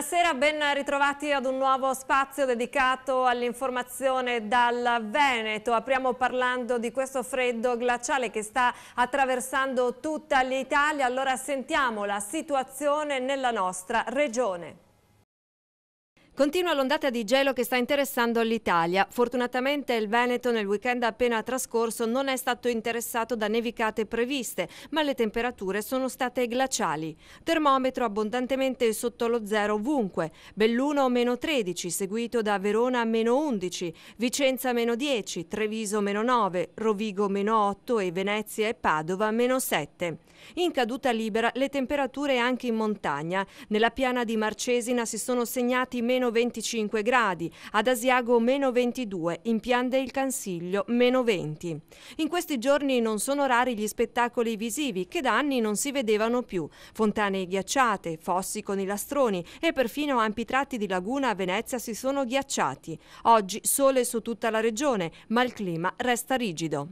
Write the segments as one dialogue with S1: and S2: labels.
S1: Buonasera, ben ritrovati ad un nuovo spazio dedicato all'informazione dal Veneto. Apriamo parlando di questo freddo glaciale che sta attraversando tutta l'Italia. Allora sentiamo la situazione nella nostra regione. Continua l'ondata di gelo che sta interessando l'Italia. Fortunatamente il Veneto nel weekend appena trascorso non è stato interessato da nevicate previste, ma le temperature sono state glaciali. Termometro abbondantemente sotto lo zero ovunque. Belluno meno 13, seguito da Verona meno 11, Vicenza meno 10, Treviso meno 9, Rovigo meno 8 e Venezia e Padova meno 7. In caduta libera le temperature anche in montagna. Nella piana di Marcesina si sono segnati meno meno 25 gradi, ad Asiago meno 22, in Pian del Cansiglio meno 20. In questi giorni non sono rari gli spettacoli visivi che da anni non si vedevano più, fontane ghiacciate, fossi con i lastroni e perfino ampi tratti di laguna a Venezia si sono ghiacciati. Oggi sole su tutta la regione, ma il clima resta rigido.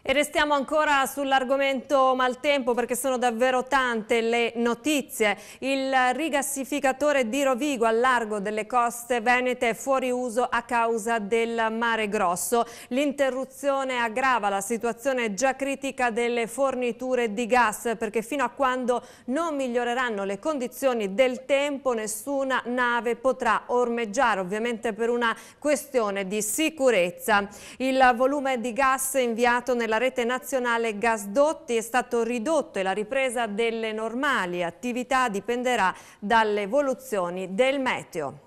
S1: E restiamo ancora sull'argomento maltempo perché sono davvero tante le notizie. Il rigassificatore di Rovigo a largo delle coste venete è fuori uso a causa del mare grosso. L'interruzione aggrava la situazione già critica delle forniture di gas perché fino a quando non miglioreranno le condizioni del tempo nessuna nave potrà ormeggiare, ovviamente per una questione di sicurezza. Il volume di gas inviato nel della rete nazionale gasdotti è stato ridotto e la ripresa delle normali attività dipenderà dalle evoluzioni del meteo.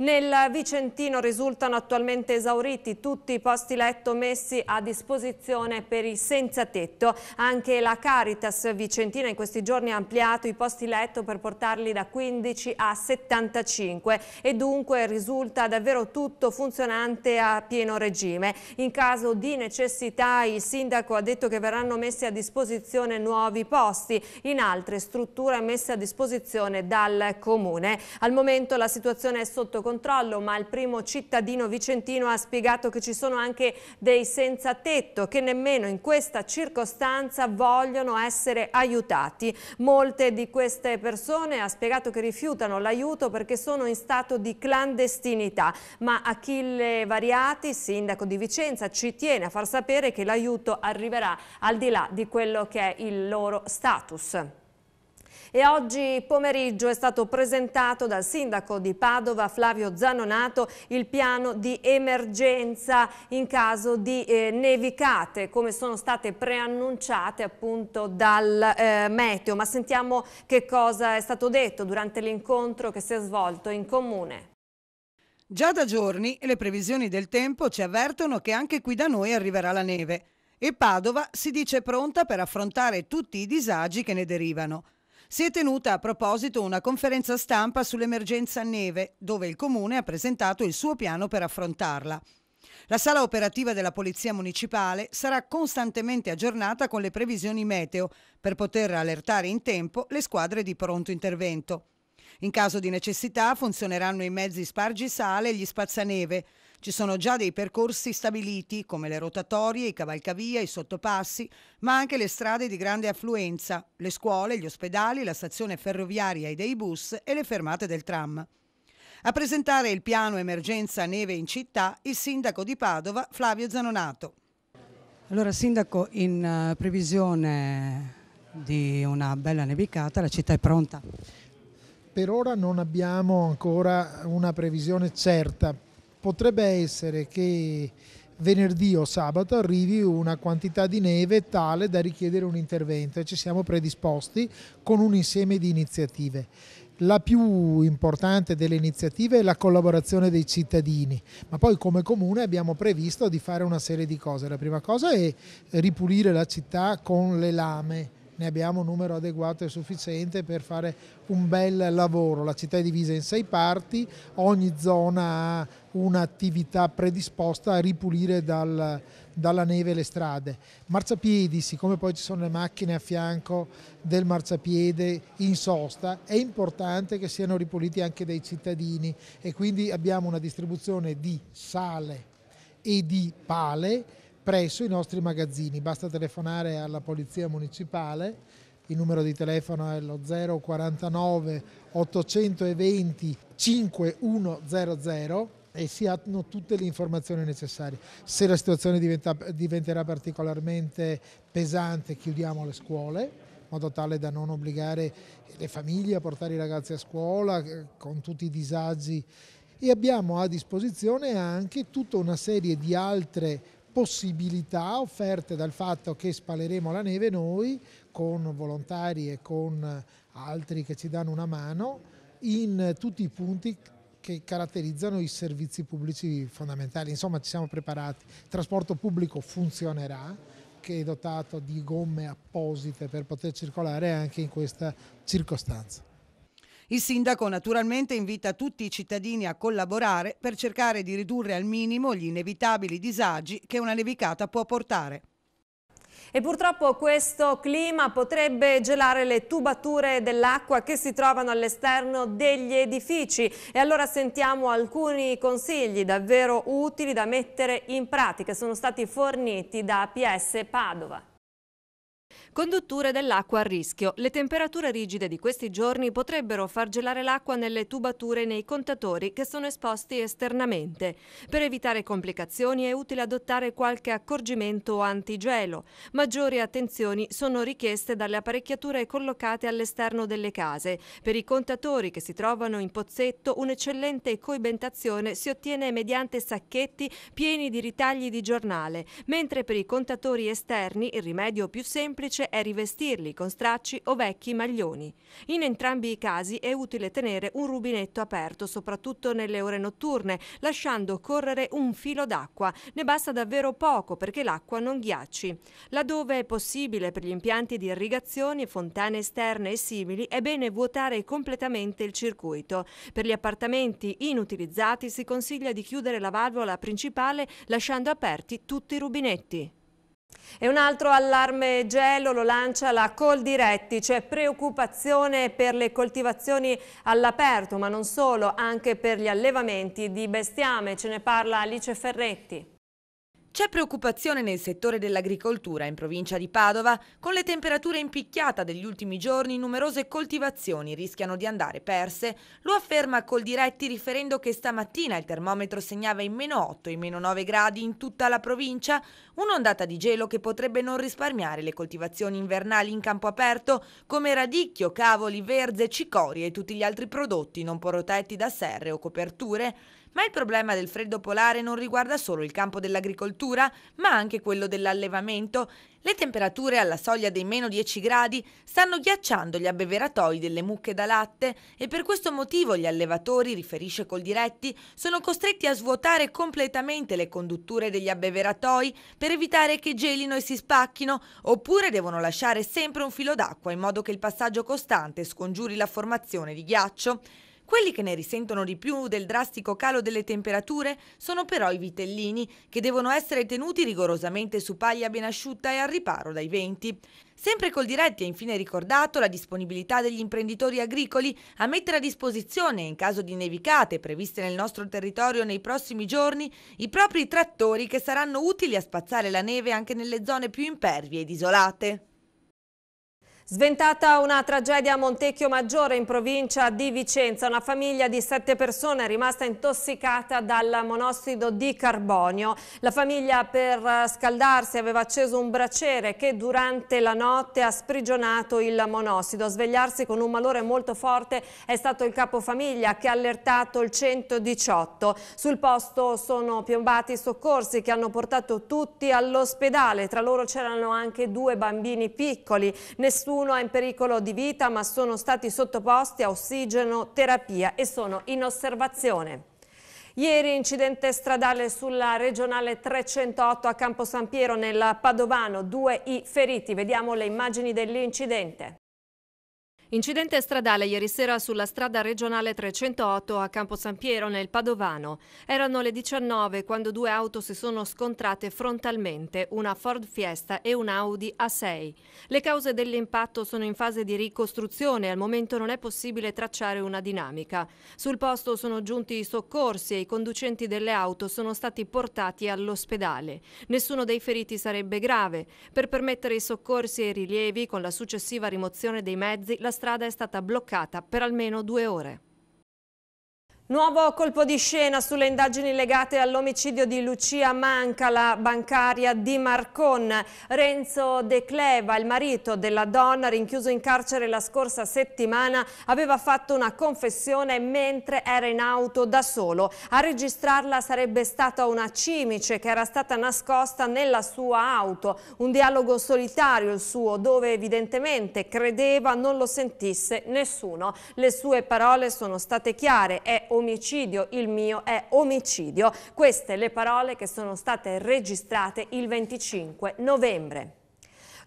S1: Nel Vicentino risultano attualmente esauriti tutti i posti letto messi a disposizione per i senza tetto. Anche la Caritas Vicentina in questi giorni ha ampliato i posti letto per portarli da 15 a 75 e dunque risulta davvero tutto funzionante a pieno regime. In caso di necessità il sindaco ha detto che verranno messi a disposizione nuovi posti in altre strutture messe a disposizione dal comune. Al momento la situazione è sotto controllo controllo, ma il primo cittadino vicentino ha spiegato che ci sono anche dei senza tetto che nemmeno in questa circostanza vogliono essere aiutati. Molte di queste persone ha spiegato che rifiutano l'aiuto perché sono in stato di clandestinità, ma Achille Variati, sindaco di Vicenza, ci tiene a far sapere che l'aiuto arriverà al di là di quello che è il loro status e oggi pomeriggio è stato presentato dal sindaco di Padova Flavio Zanonato il piano di emergenza in caso di eh, nevicate come sono state preannunciate appunto dal eh, meteo ma sentiamo che cosa è stato detto durante l'incontro che si è svolto in comune.
S2: Già da giorni le previsioni del tempo ci avvertono che anche qui da noi arriverà la neve e Padova si dice pronta per affrontare tutti i disagi che ne derivano. Si è tenuta a proposito una conferenza stampa sull'emergenza neve, dove il Comune ha presentato il suo piano per affrontarla. La sala operativa della Polizia Municipale sarà costantemente aggiornata con le previsioni meteo per poter allertare in tempo le squadre di pronto intervento. In caso di necessità funzioneranno i mezzi spargisale e gli spazzaneve, ci sono già dei percorsi stabiliti come le rotatorie, i cavalcavia, i sottopassi, ma anche le strade di grande affluenza, le scuole, gli ospedali, la stazione ferroviaria e dei bus e le fermate del tram. A presentare il piano emergenza neve in città il sindaco di Padova Flavio Zanonato. Allora sindaco, in eh, previsione di una bella nevicata, la città è pronta?
S3: Per ora non abbiamo ancora una previsione certa, potrebbe essere che venerdì o sabato arrivi una quantità di neve tale da richiedere un intervento e ci siamo predisposti con un insieme di iniziative. La più importante delle iniziative è la collaborazione dei cittadini, ma poi come comune abbiamo previsto di fare una serie di cose. La prima cosa è ripulire la città con le lame, ne abbiamo un numero adeguato e sufficiente per fare un bel lavoro. La città è divisa in sei parti, ogni zona ha un'attività predisposta a ripulire dal, dalla neve le strade. Marciapiedi, siccome poi ci sono le macchine a fianco del marciapiede in sosta, è importante che siano ripuliti anche dai cittadini e quindi abbiamo una distribuzione di sale e di pale presso i nostri magazzini. Basta telefonare alla Polizia Municipale il numero di telefono è lo 049 820 5100 e si hanno tutte le informazioni necessarie. Se la situazione diventa, diventerà particolarmente pesante chiudiamo le scuole in modo tale da non obbligare le famiglie a portare i ragazzi a scuola eh, con tutti i disagi e abbiamo a disposizione anche tutta una serie di altre possibilità offerte dal fatto che spaleremo la neve noi con volontari e con altri che ci danno una mano in tutti i punti che caratterizzano i servizi pubblici fondamentali. Insomma, ci siamo preparati. Il trasporto pubblico funzionerà, che è dotato di gomme apposite per poter circolare anche in questa circostanza.
S2: Il sindaco naturalmente invita tutti i cittadini a collaborare per cercare di ridurre al minimo gli inevitabili disagi che una nevicata può portare.
S1: E purtroppo questo clima potrebbe gelare le tubature dell'acqua che si trovano all'esterno degli edifici. E allora sentiamo alcuni consigli davvero utili da mettere in pratica. Sono stati forniti da APS Padova. Condutture dell'acqua a rischio. Le temperature rigide di questi giorni potrebbero far gelare l'acqua nelle tubature e nei contatori che sono esposti esternamente. Per evitare complicazioni è utile adottare qualche accorgimento antigelo. Maggiori attenzioni sono richieste dalle apparecchiature collocate all'esterno delle case. Per i contatori che si trovano in pozzetto un'eccellente coibentazione si ottiene mediante sacchetti pieni di ritagli di giornale, mentre per i contatori esterni il rimedio più semplice invece è rivestirli con stracci o vecchi maglioni. In entrambi i casi è utile tenere un rubinetto aperto, soprattutto nelle ore notturne, lasciando correre un filo d'acqua. Ne basta davvero poco perché l'acqua non ghiacci. Laddove è possibile per gli impianti di irrigazione, fontane esterne e simili, è bene vuotare completamente il circuito. Per gli appartamenti inutilizzati si consiglia di chiudere la valvola principale lasciando aperti tutti i rubinetti. E un altro allarme gelo lo lancia la Coldiretti, c'è preoccupazione per le coltivazioni all'aperto, ma non solo, anche per gli allevamenti di bestiame, ce ne
S4: parla Alice Ferretti. C'è preoccupazione nel settore dell'agricoltura in provincia di Padova. Con le temperature in picchiata degli ultimi giorni numerose coltivazioni rischiano di andare perse. Lo afferma Coldiretti riferendo che stamattina il termometro segnava i meno 8 e i meno 9 gradi in tutta la provincia, un'ondata di gelo che potrebbe non risparmiare le coltivazioni invernali in campo aperto come radicchio, cavoli, verze, cicorie e tutti gli altri prodotti non protetti da serre o coperture. Ma il problema del freddo polare non riguarda solo il campo dell'agricoltura, ma anche quello dell'allevamento. Le temperature alla soglia dei meno 10 gradi stanno ghiacciando gli abbeveratoi delle mucche da latte e per questo motivo gli allevatori, riferisce Coldiretti, sono costretti a svuotare completamente le condutture degli abbeveratoi per evitare che gelino e si spacchino, oppure devono lasciare sempre un filo d'acqua in modo che il passaggio costante scongiuri la formazione di ghiaccio. Quelli che ne risentono di più del drastico calo delle temperature sono però i vitellini, che devono essere tenuti rigorosamente su paglia ben asciutta e al riparo dai venti. Sempre col diretti è infine ricordato la disponibilità degli imprenditori agricoli a mettere a disposizione, in caso di nevicate previste nel nostro territorio nei prossimi giorni, i propri trattori che saranno utili a spazzare la neve anche nelle zone più impervie ed isolate. Sventata una tragedia a Montecchio Maggiore in
S1: provincia di Vicenza, una famiglia di sette persone è rimasta intossicata dal monossido di carbonio. La famiglia per scaldarsi aveva acceso un braciere che durante la notte ha sprigionato il monossido. A svegliarsi con un malore molto forte è stato il capofamiglia che ha allertato il 118. Sul posto sono piombati i soccorsi che hanno portato tutti all'ospedale, tra loro c'erano anche due bambini piccoli. Nessuno Nessuno è in pericolo di vita ma sono stati sottoposti a ossigeno, terapia e sono in osservazione. Ieri incidente stradale sulla regionale 308 a Campo San Piero nel Padovano, due i feriti. Vediamo le immagini dell'incidente. Incidente stradale ieri sera sulla strada regionale 308 a Campo San Piero nel Padovano. Erano le 19 quando due auto si sono scontrate frontalmente, una Ford Fiesta e un Audi A6. Le cause dell'impatto sono in fase di ricostruzione, e al momento non è possibile tracciare una dinamica. Sul posto sono giunti i soccorsi e i conducenti delle auto sono stati portati all'ospedale. Nessuno dei feriti sarebbe grave. Per permettere i soccorsi e i rilievi, con la successiva rimozione dei mezzi, la strada è stata bloccata per almeno due ore. Nuovo colpo di scena sulle indagini legate all'omicidio di Lucia Manca, la bancaria di Marcon. Renzo De Cleva, il marito della donna rinchiuso in carcere la scorsa settimana, aveva fatto una confessione mentre era in auto da solo. A registrarla sarebbe stata una cimice che era stata nascosta nella sua auto. Un dialogo solitario il suo, dove evidentemente credeva non lo sentisse nessuno. Le sue parole sono state chiare. È omicidio, il mio è omicidio. Queste le parole che sono state registrate il 25 novembre.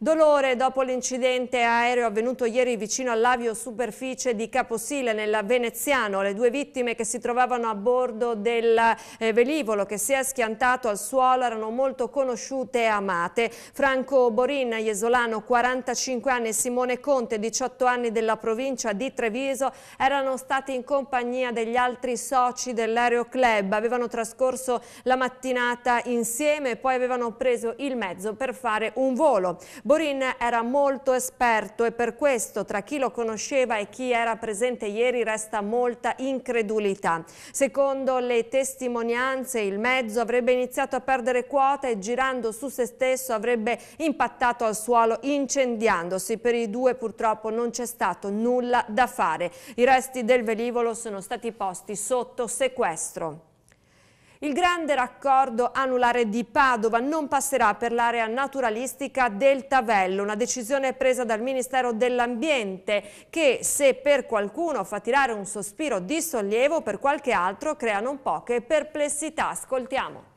S1: Dolore dopo l'incidente aereo avvenuto ieri vicino all'avio superficie di Caposile nella Veneziano. Le due vittime che si trovavano a bordo del eh, velivolo che si è schiantato al suolo erano molto conosciute e amate. Franco Borin, Iesolano, 45 anni e Simone Conte, 18 anni della provincia di Treviso, erano stati in compagnia degli altri soci dell'Aereo Club. Avevano trascorso la mattinata insieme e poi avevano preso il mezzo per fare un volo. Borin era molto esperto e per questo tra chi lo conosceva e chi era presente ieri resta molta incredulità. Secondo le testimonianze il mezzo avrebbe iniziato a perdere quota e girando su se stesso avrebbe impattato al suolo incendiandosi. Per i due purtroppo non c'è stato nulla da fare. I resti del velivolo sono stati posti sotto sequestro. Il grande raccordo anulare di Padova non passerà per l'area naturalistica del Tavello, una decisione presa dal Ministero dell'Ambiente che se per qualcuno fa tirare un sospiro di sollievo per qualche altro crea non poche perplessità.
S4: Ascoltiamo.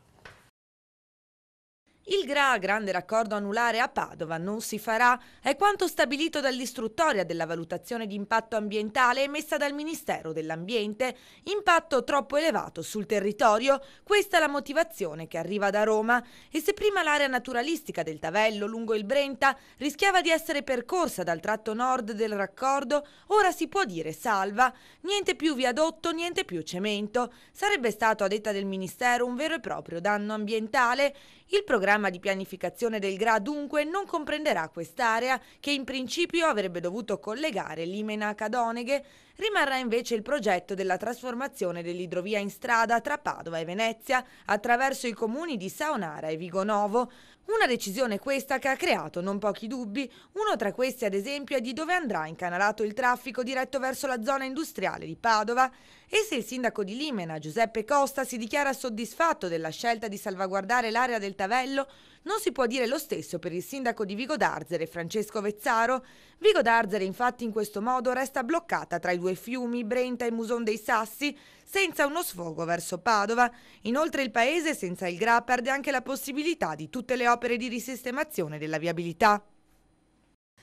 S4: Il GRA, grande raccordo anulare a Padova, non si farà, è quanto stabilito dall'istruttoria della valutazione di impatto ambientale emessa dal Ministero dell'Ambiente, impatto troppo elevato sul territorio, questa è la motivazione che arriva da Roma e se prima l'area naturalistica del Tavello lungo il Brenta rischiava di essere percorsa dal tratto nord del raccordo, ora si può dire salva, niente più viadotto, niente più cemento, sarebbe stato a detta del Ministero un vero e proprio danno ambientale, il programma programma di pianificazione del GRA dunque non comprenderà quest'area che in principio avrebbe dovuto collegare Limena a Cadoneghe Rimarrà invece il progetto della trasformazione dell'idrovia in strada tra Padova e Venezia attraverso i comuni di Saonara e Vigonovo. Una decisione questa che ha creato non pochi dubbi, uno tra questi ad esempio è di dove andrà incanalato il traffico diretto verso la zona industriale di Padova e se il sindaco di Limena, Giuseppe Costa, si dichiara soddisfatto della scelta di salvaguardare l'area del Tavello, non si può dire lo stesso per il sindaco di Vigo d'Arzere, Francesco Vezzaro. Vigo d'Arzere infatti in questo modo resta bloccata tra i due fiumi, Brenta e Muson dei Sassi, senza uno sfogo verso Padova. Inoltre il paese senza il GRA perde anche la possibilità di tutte le opere di risistemazione della viabilità.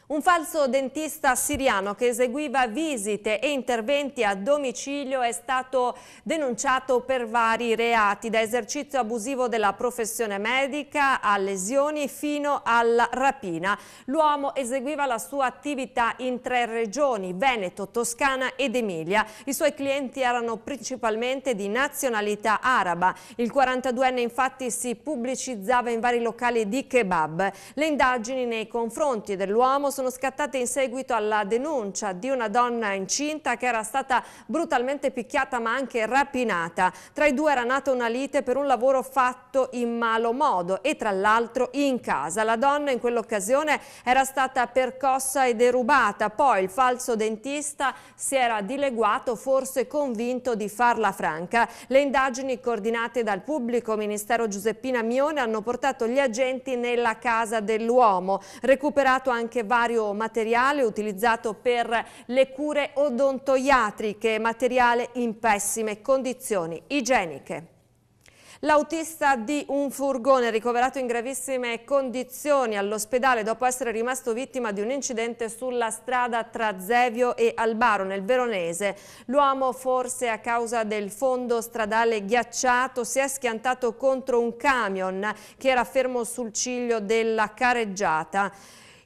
S4: Un falso dentista siriano che eseguiva visite e
S1: interventi a domicilio è stato denunciato per vari reati, da esercizio abusivo della professione medica a lesioni fino alla rapina. L'uomo eseguiva la sua attività in tre regioni, Veneto, Toscana ed Emilia. I suoi clienti erano principalmente di nazionalità araba. Il 42enne infatti si pubblicizzava in vari locali di kebab. Le indagini nei confronti dell'uomo sono scattate in seguito alla denuncia di una donna incinta che era stata brutalmente picchiata ma anche rapinata. Tra i due era nata una lite per un lavoro fatto in malo modo e tra l'altro in casa. La donna in quell'occasione era stata percossa e derubata, poi il falso dentista si era dileguato forse convinto di farla franca. Le indagini coordinate dal pubblico ministero Giuseppina Mione hanno portato gli agenti nella casa dell'uomo, recuperato anche vari necessario materiale utilizzato per le cure odontoiatriche, materiale in pessime condizioni igieniche. L'autista di un furgone ricoverato in gravissime condizioni all'ospedale dopo essere rimasto vittima di un incidente sulla strada tra Zevio e Albaro nel Veronese. L'uomo forse a causa del fondo stradale ghiacciato si è schiantato contro un camion che era fermo sul ciglio della careggiata.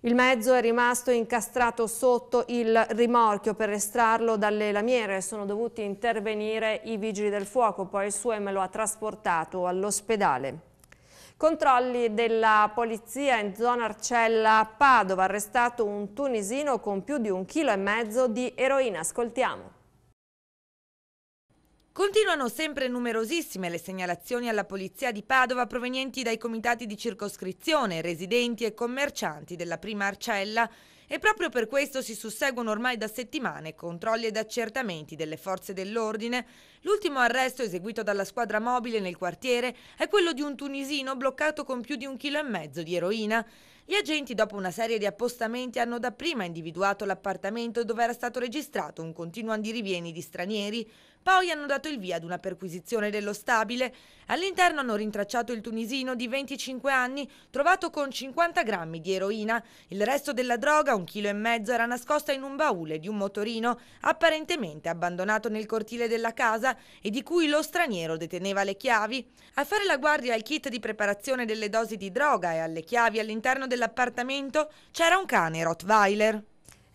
S1: Il mezzo è rimasto incastrato sotto il rimorchio per estrarlo dalle lamiere. Sono dovuti intervenire i vigili del fuoco, poi il SUEM lo ha trasportato all'ospedale. Controlli della polizia in zona Arcella a Padova, arrestato un tunisino con più di un chilo e mezzo di eroina. Ascoltiamo.
S4: Continuano sempre numerosissime le segnalazioni alla polizia di Padova provenienti dai comitati di circoscrizione, residenti e commercianti della prima Arcella e proprio per questo si susseguono ormai da settimane controlli ed accertamenti delle forze dell'ordine. L'ultimo arresto eseguito dalla squadra mobile nel quartiere è quello di un tunisino bloccato con più di un chilo e mezzo di eroina. Gli agenti, dopo una serie di appostamenti, hanno dapprima individuato l'appartamento dove era stato registrato un continuo andirivieni di stranieri, poi hanno dato il via ad una perquisizione dello stabile. All'interno hanno rintracciato il tunisino di 25 anni, trovato con 50 grammi di eroina. Il resto della droga, un chilo e mezzo, era nascosta in un baule di un motorino, apparentemente abbandonato nel cortile della casa e di cui lo straniero deteneva le chiavi. A fare la guardia al kit di preparazione delle dosi di droga e alle chiavi all'interno del dell'appartamento c'era un cane Rottweiler.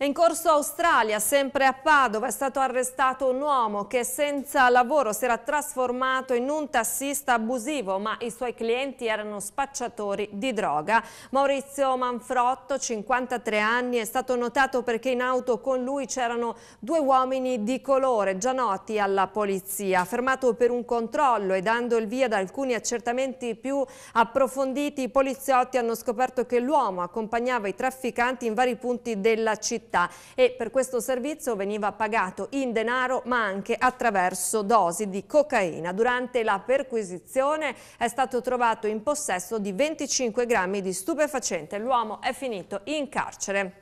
S4: È in corso Australia, sempre a Padova, è stato
S1: arrestato un uomo che senza lavoro si era trasformato in un tassista abusivo, ma i suoi clienti erano spacciatori di droga. Maurizio Manfrotto, 53 anni, è stato notato perché in auto con lui c'erano due uomini di colore, già noti alla polizia, fermato per un controllo e dando il via ad alcuni accertamenti più approfonditi, i poliziotti hanno scoperto che l'uomo accompagnava i trafficanti in vari punti della città città e per questo servizio veniva pagato in denaro ma anche attraverso dosi di cocaina. Durante la perquisizione è stato trovato in possesso di 25 grammi di stupefacente. L'uomo è finito in carcere.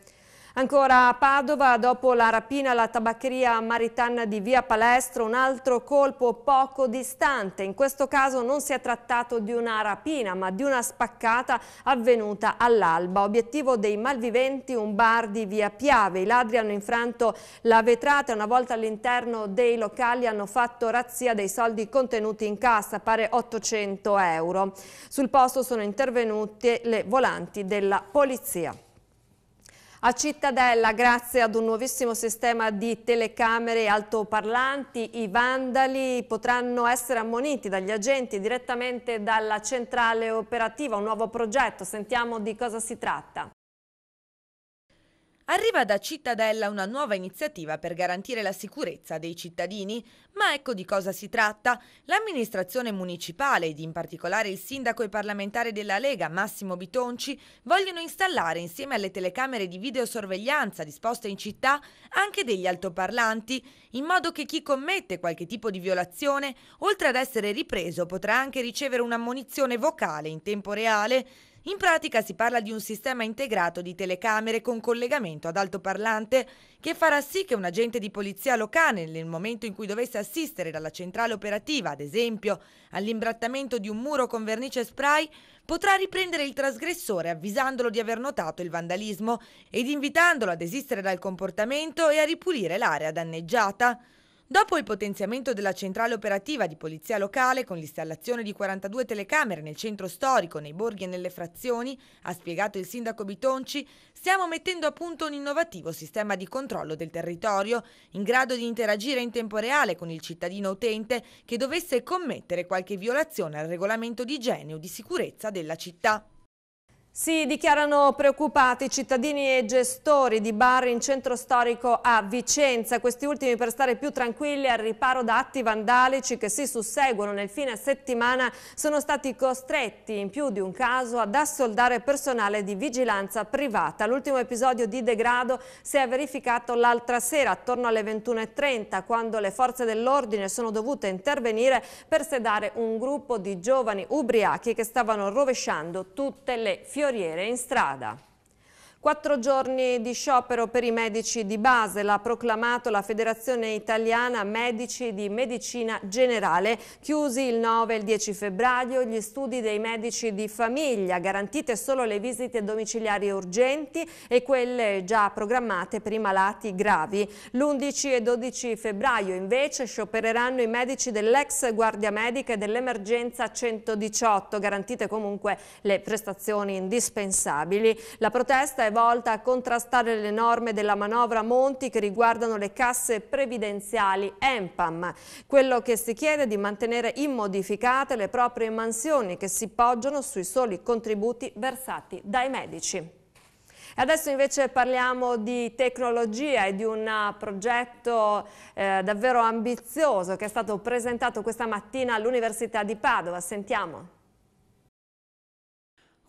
S1: Ancora a Padova, dopo la rapina alla tabaccheria Maritanna di Via Palestro, un altro colpo poco distante. In questo caso non si è trattato di una rapina, ma di una spaccata avvenuta all'alba. Obiettivo dei malviventi un bar di Via Piave. I ladri hanno infranto la vetrata e una volta all'interno dei locali hanno fatto razzia dei soldi contenuti in cassa, pare 800 euro. Sul posto sono intervenute le volanti della polizia. A Cittadella, grazie ad un nuovissimo sistema di telecamere e altoparlanti, i vandali potranno essere ammoniti dagli agenti direttamente dalla centrale operativa, un nuovo progetto. Sentiamo di cosa si tratta.
S4: Arriva da Cittadella una nuova iniziativa per garantire la sicurezza dei cittadini, ma ecco di cosa si tratta. L'amministrazione municipale ed in particolare il sindaco e parlamentare della Lega Massimo Bitonci vogliono installare insieme alle telecamere di videosorveglianza disposte in città anche degli altoparlanti, in modo che chi commette qualche tipo di violazione, oltre ad essere ripreso, potrà anche ricevere un'ammonizione vocale in tempo reale in pratica si parla di un sistema integrato di telecamere con collegamento ad altoparlante che farà sì che un agente di polizia locale, nel momento in cui dovesse assistere dalla centrale operativa, ad esempio, all'imbrattamento di un muro con vernice spray, potrà riprendere il trasgressore avvisandolo di aver notato il vandalismo ed invitandolo a desistere dal comportamento e a ripulire l'area danneggiata. Dopo il potenziamento della centrale operativa di polizia locale con l'installazione di 42 telecamere nel centro storico, nei borghi e nelle frazioni, ha spiegato il sindaco Bitonci, stiamo mettendo a punto un innovativo sistema di controllo del territorio in grado di interagire in tempo reale con il cittadino utente che dovesse commettere qualche violazione al regolamento di igiene o di sicurezza della città. Si dichiarano preoccupati
S1: cittadini e gestori di bar in centro storico a Vicenza, questi ultimi per stare più tranquilli al riparo da atti vandalici che si susseguono nel fine settimana sono stati costretti in più di un caso ad assoldare personale di vigilanza privata. L'ultimo episodio di degrado si è verificato l'altra sera attorno alle 21.30 quando le forze dell'ordine sono dovute intervenire per sedare un gruppo di giovani ubriachi che stavano rovesciando tutte le fioriture fioriere in strada. Quattro giorni di sciopero per i medici di base, l'ha proclamato la Federazione Italiana Medici di Medicina Generale. Chiusi il 9 e il 10 febbraio gli studi dei medici di famiglia, garantite solo le visite domiciliari urgenti e quelle già programmate per i malati gravi. L'11 e 12 febbraio invece sciopereranno i medici dell'ex guardia medica e dell'emergenza 118, garantite comunque le prestazioni indispensabili. La protesta è volta a contrastare le norme della manovra Monti che riguardano le casse previdenziali EMPAM. Quello che si chiede è di mantenere immodificate le proprie mansioni che si poggiano sui soli contributi versati dai medici. Adesso invece parliamo di tecnologia e di un progetto eh, davvero ambizioso che è stato presentato questa mattina all'Università di Padova. Sentiamo.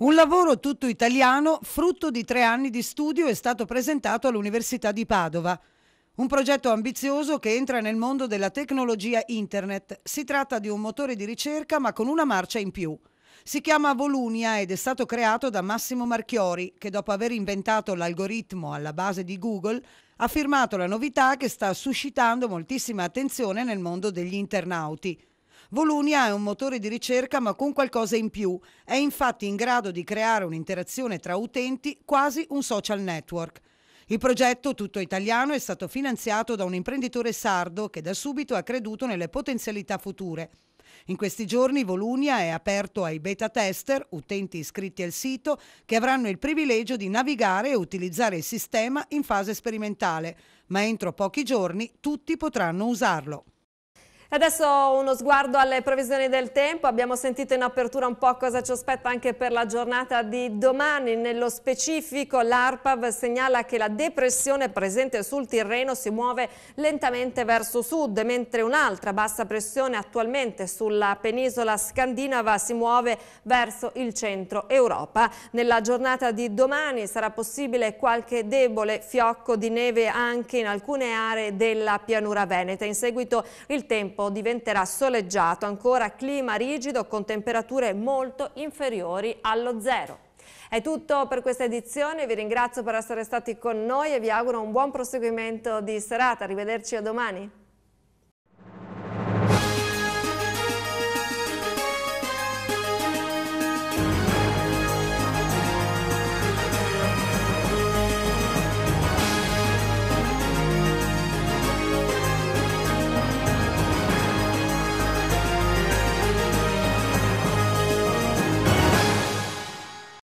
S2: Un lavoro tutto italiano, frutto di tre anni di studio, è stato presentato all'Università di Padova. Un progetto ambizioso che entra nel mondo della tecnologia internet. Si tratta di un motore di ricerca ma con una marcia in più. Si chiama Volunia ed è stato creato da Massimo Marchiori, che dopo aver inventato l'algoritmo alla base di Google, ha firmato la novità che sta suscitando moltissima attenzione nel mondo degli internauti. Volunia è un motore di ricerca ma con qualcosa in più. È infatti in grado di creare un'interazione tra utenti, quasi un social network. Il progetto, tutto italiano, è stato finanziato da un imprenditore sardo che da subito ha creduto nelle potenzialità future. In questi giorni Volunia è aperto ai beta tester, utenti iscritti al sito, che avranno il privilegio di navigare e utilizzare il sistema in fase sperimentale, ma entro pochi giorni tutti potranno usarlo.
S1: Adesso uno sguardo alle previsioni del tempo, abbiamo sentito in apertura un po' cosa ci aspetta anche per la giornata di domani, nello specifico l'ARPAV segnala che la depressione presente sul Tirreno si muove lentamente verso sud, mentre un'altra bassa pressione attualmente sulla penisola scandinava si muove verso il centro Europa. Nella giornata di domani sarà possibile qualche debole fiocco di neve anche in alcune aree della pianura veneta, in seguito il tempo tempo diventerà soleggiato, ancora clima rigido con temperature molto inferiori allo zero. È tutto per questa edizione, vi ringrazio per essere stati con noi e vi auguro un buon proseguimento di serata. Arrivederci a domani.